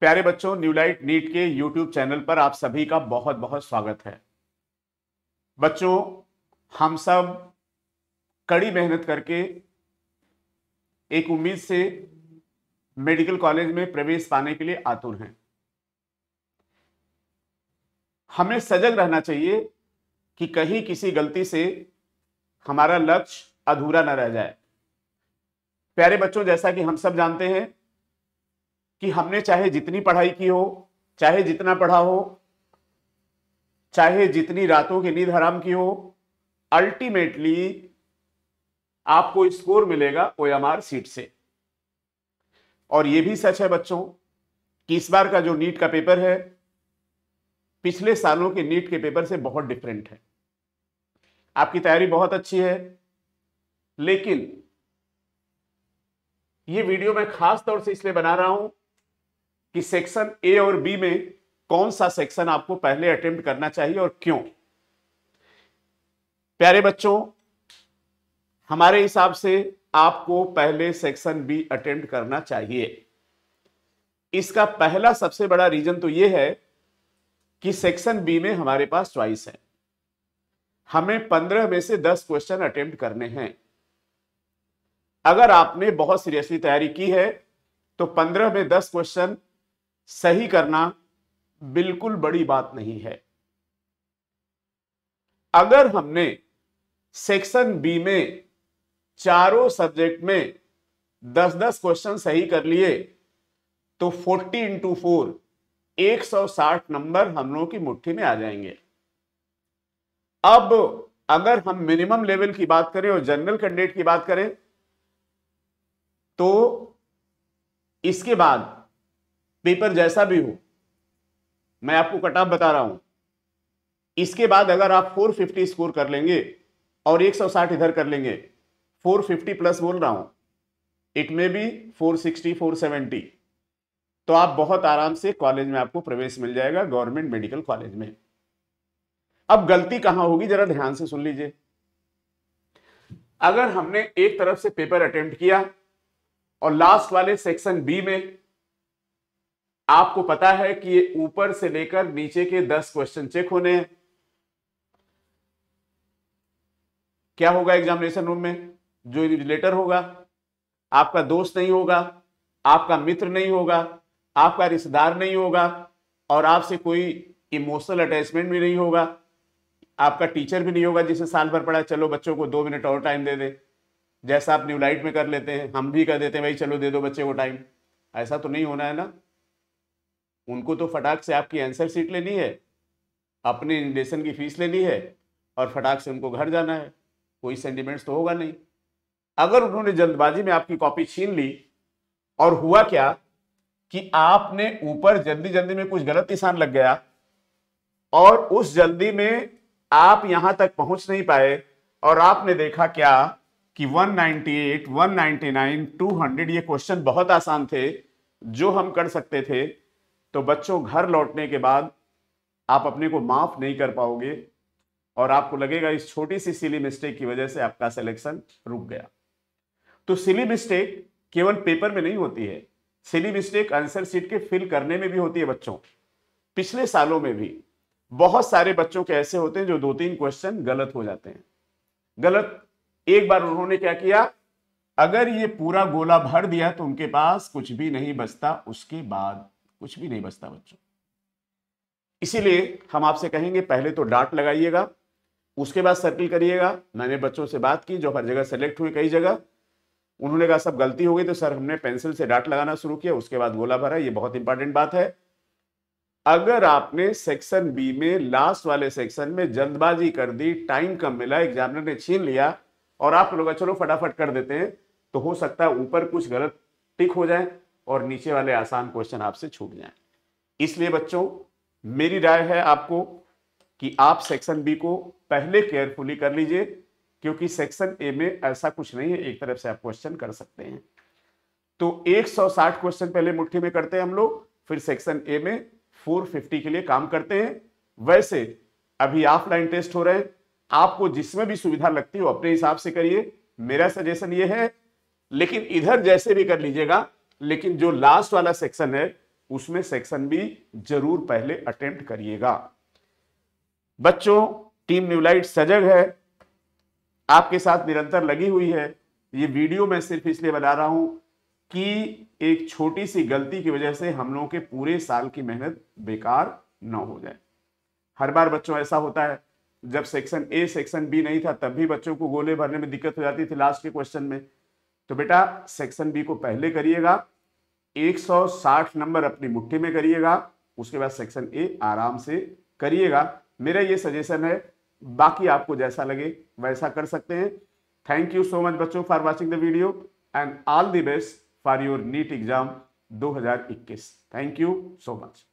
प्यारे बच्चों new light NEET के यूट्यूब चैनल पर आप सभी का बहुत बहुत स्वागत है बच्चों हम सब कड़ी मेहनत करके एक उम्मीद से मेडिकल कॉलेज में प्रवेश पाने के लिए आतुर हैं हमें सजग रहना चाहिए कि कहीं किसी गलती से हमारा लक्ष्य अधूरा न रह जाए प्यारे बच्चों जैसा कि हम सब जानते हैं कि हमने चाहे जितनी पढ़ाई की हो चाहे जितना पढ़ा हो चाहे जितनी रातों की नींद हराम की हो अल्टीमेटली आपको स्कोर मिलेगा ओएमआर सीट से और यह भी सच है बच्चों कि इस बार का जो नीट का पेपर है पिछले सालों के नीट के पेपर से बहुत डिफरेंट है आपकी तैयारी बहुत अच्छी है लेकिन ये वीडियो मैं खास तौर से इसलिए बना रहा हूं कि सेक्शन ए और बी में कौन सा सेक्शन आपको पहले अटेम्प्ट करना चाहिए और क्यों प्यारे बच्चों हमारे हिसाब से आपको पहले सेक्शन बी अटेम्प्ट करना चाहिए इसका पहला सबसे बड़ा रीजन तो यह है कि सेक्शन बी में हमारे पास चॉइस है हमें पंद्रह में से दस क्वेश्चन अटेम्प्ट करने हैं अगर आपने बहुत सीरियसली तैयारी की है तो पंद्रह में दस क्वेश्चन सही करना बिल्कुल बड़ी बात नहीं है अगर हमने सेक्शन बी में चारों सब्जेक्ट में 10-10 क्वेश्चन सही कर लिए तो 40 इंटू फोर एक नंबर हम लोगों की मुट्ठी में आ जाएंगे अब अगर हम मिनिमम लेवल की बात करें और जनरल कैंडिडेट की बात करें तो इसके बाद पेपर जैसा भी हो मैं आपको कट ऑफ बता रहा हूं इसके बाद अगर आप 450 स्कोर कर लेंगे और 160 इधर कर लेंगे 450 प्लस बोल रहा हूं इट मे बी 460 470 तो आप बहुत आराम से कॉलेज में आपको प्रवेश मिल जाएगा गवर्नमेंट मेडिकल कॉलेज में अब गलती कहां होगी जरा ध्यान से सुन लीजिए अगर हमने एक तरफ से पेपर अटेम्प्ट किया और लास्ट वाले सेक्शन बी में आपको पता है कि ये ऊपर से लेकर नीचे के दस क्वेश्चन चेक होने हैं क्या होगा एग्जामिनेशन रूम में जो रिलेटर होगा आपका दोस्त नहीं होगा आपका मित्र नहीं होगा आपका रिश्तेदार नहीं होगा और आपसे कोई इमोशनल अटैचमेंट भी नहीं होगा आपका टीचर भी नहीं होगा जिसे साल भर पढ़ा चलो बच्चों को दो मिनट और टाइम दे दे जैसा आप न्यू लाइट में कर लेते हैं हम भी कर देते हैं भाई चलो दे दो बच्चे को टाइम ऐसा तो नहीं होना है ना उनको तो फटाक से आपकी आंसर सीट लेनी है अपने इंडेशन की फीस लेनी है और फटाक से उनको घर जाना है कोई सेंटिमेंट्स तो होगा नहीं अगर उन्होंने जल्दबाजी में आपकी कॉपी छीन ली और हुआ क्या कि आपने ऊपर जल्दी जल्दी में कुछ गलत निशान लग गया और उस जल्दी में आप यहां तक पहुंच नहीं पाए और आपने देखा क्या कि 198, 199, 200 ये क्वेश्चन बहुत आसान थे जो हम कर सकते थे तो बच्चों घर लौटने के बाद आप अपने को माफ नहीं कर पाओगे और आपको लगेगा इस छोटी सी सिली मिस्टेक की वजह से आपका सिलेक्शन रुक गया तो सिली मिस्टेक केवल पेपर में नहीं होती है सिली मिस्टेक आंसर सीट के फिल करने में भी होती है बच्चों पिछले सालों में भी बहुत सारे बच्चों के ऐसे होते हैं जो दो तीन क्वेश्चन गलत हो जाते हैं गलत एक बार उन्होंने क्या किया अगर ये पूरा गोला भर दिया तो उनके पास कुछ भी नहीं बचता उसके बाद कुछ भी नहीं बचता बच्चों इसीलिए हम आपसे कहेंगे पहले तो डाट लगाइएगा उसके बाद सर्किल करिएगा मैंने बच्चों से बात की जो हर जगह सेलेक्ट हुई कई जगह उन्होंने कहा सब गलती हो गई तो सर हमने पेंसिल से डाट लगाना शुरू किया उसके बाद गोला भरा ये बहुत इंपॉर्टेंट बात है अगर आपने सेक्शन बी में लास्ट वाले सेक्शन में जल्दबाजी कर दी टाइम कम मिला एग्जामिनर ने छीन लिया और आप लोग चलो फटाफट कर देते हैं तो हो सकता है ऊपर कुछ गलत टिक हो जाए और नीचे वाले आसान क्वेश्चन आपसे छूट जाए इसलिए बच्चों मेरी राय है आपको कि आप सेक्शन बी को पहले केयरफुली कर लीजिए क्योंकि सेक्शन ए में ऐसा कुछ नहीं है एक तरफ से आप क्वेश्चन कर सकते हैं तो 160 क्वेश्चन पहले मुट्ठी में करते हैं हम लोग फिर सेक्शन ए में 450 के लिए काम करते हैं वैसे अभी ऑफलाइन टेस्ट हो रहे हैं आपको जिसमें भी सुविधा लगती हो अपने हिसाब से करिए मेरा सजेशन ये है लेकिन इधर जैसे भी कर लीजिएगा लेकिन जो लास्ट वाला सेक्शन है उसमें सेक्शन भी जरूर पहले अटेम्प्ट करिएगा बच्चों टीम न्यूलाइट सजग है आपके साथ निरंतर लगी हुई है ये वीडियो मैं सिर्फ इसलिए बना रहा हूं कि एक छोटी सी गलती की वजह से हम लोगों के पूरे साल की मेहनत बेकार न हो जाए हर बार बच्चों ऐसा होता है जब सेक्शन ए सेक्शन बी नहीं था तब भी बच्चों को गोले भरने में दिक्कत हो जाती थी लास्ट के क्वेश्चन में तो बेटा सेक्शन बी को पहले करिएगा 160 नंबर अपनी मुट्ठी में करिएगा उसके बाद सेक्शन ए आराम से करिएगा मेरा ये सजेशन है बाकी आपको जैसा लगे वैसा कर सकते हैं थैंक यू सो मच बच्चों for watching the video and all the best for your NEET exam 2021 thank you so much